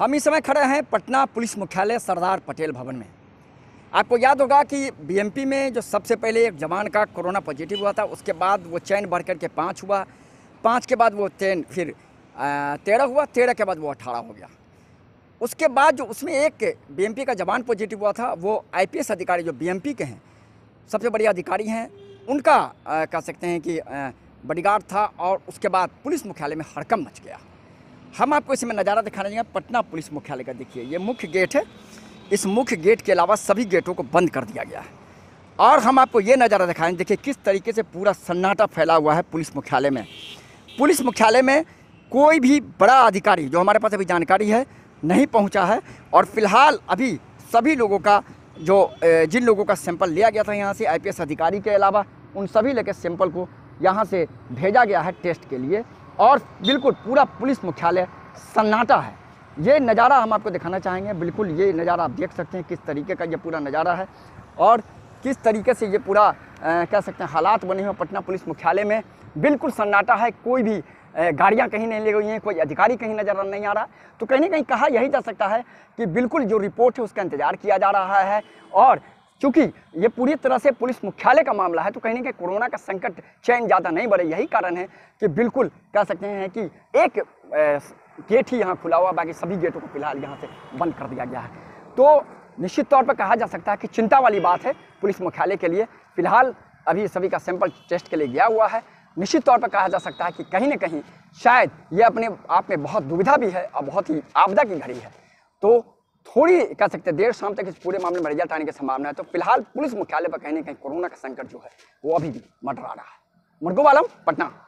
हम इस समय खड़े हैं पटना पुलिस मुख्यालय सरदार पटेल भवन में आपको याद होगा कि बीएमपी में जो सबसे पहले एक जवान का कोरोना पॉजिटिव हुआ था उसके बाद वो चैन बढ़ करके पाँच हुआ पाँच के बाद वो चैन फिर तेरह हुआ तेरह के बाद वो अठारह हो गया उसके बाद जो उसमें एक बीएमपी का जवान पॉजिटिव हुआ था वो आईपीएस अधिकारी जो बीएमपी के हैं सबसे बड़े अधिकारी हैं उनका कह सकते हैं कि बडीगार्ड था और उसके बाद पुलिस मुख्यालय में हड़कम मच गया हम आपको इसमें नज़ारा दिखाने जाएंगे पटना पुलिस मुख्यालय का देखिए ये मुख्य गेट है इस मुख्य गेट के अलावा सभी गेटों को बंद कर दिया गया है और हम आपको ये नज़ारा दिखाएंगे देखिए किस तरीके से पूरा सन्नाटा फैला हुआ है पुलिस मुख्यालय में पुलिस मुख्यालय में कोई भी बड़ा अधिकारी जो हमारे पास अभी जानकारी है नहीं पहुँचा है और फिलहाल अभी सभी लोगों का जो जिन लोगों का सैंपल लिया गया था यहाँ से आई अधिकारी के अलावा उन सभी लेकर सैंपल को यहाँ से भेजा गया है टेस्ट के लिए और बिल्कुल पूरा पुलिस मुख्यालय सन्नाटा है ये नज़ारा हम आपको दिखाना चाहेंगे बिल्कुल ये नज़ारा आप देख सकते हैं किस तरीके का ये पूरा नज़ारा है और किस तरीके से ये पूरा कह सकते हैं हालात बने हुए पटना पुलिस मुख्यालय में बिल्कुल सन्नाटा है कोई भी गाड़ियाँ कहीं नहीं ले गई हैं कोई अधिकारी कहीं नज़र नहीं आ रहा तो कहीं ना कहीं कहा यही जा सकता है कि बिल्कुल जो रिपोर्ट है उसका इंतज़ार किया जा रहा है और क्योंकि ये पूरी तरह से पुलिस मुख्यालय का मामला है तो कहीं ना कहीं कोरोना का संकट चैन ज़्यादा नहीं बढ़े यही कारण है कि बिल्कुल कह सकते हैं कि एक गेट ही यहाँ खुला हुआ बाकी सभी गेटों को फिलहाल यहाँ से बंद कर दिया गया है तो निश्चित तौर पर कहा जा सकता है कि चिंता वाली बात है पुलिस मुख्यालय के लिए फिलहाल अभी सभी का सैंपल टेस्ट के लिए गया हुआ है निश्चित तौर पर कहा जा सकता है कि कहीं ना कहीं शायद ये अपने आप में बहुत दुविधा भी है और बहुत ही आपदा की घड़ी है तो थोड़ी कह सकते हैं देर शाम तक इस पूरे मामले में रिजल्ट आने की संभावना है तो फिलहाल पुलिस मुख्यालय पर कहीं ना कहीं कोरोना का संकट जो है वो अभी भी मटरा रहा है मुर्गोवालम पटना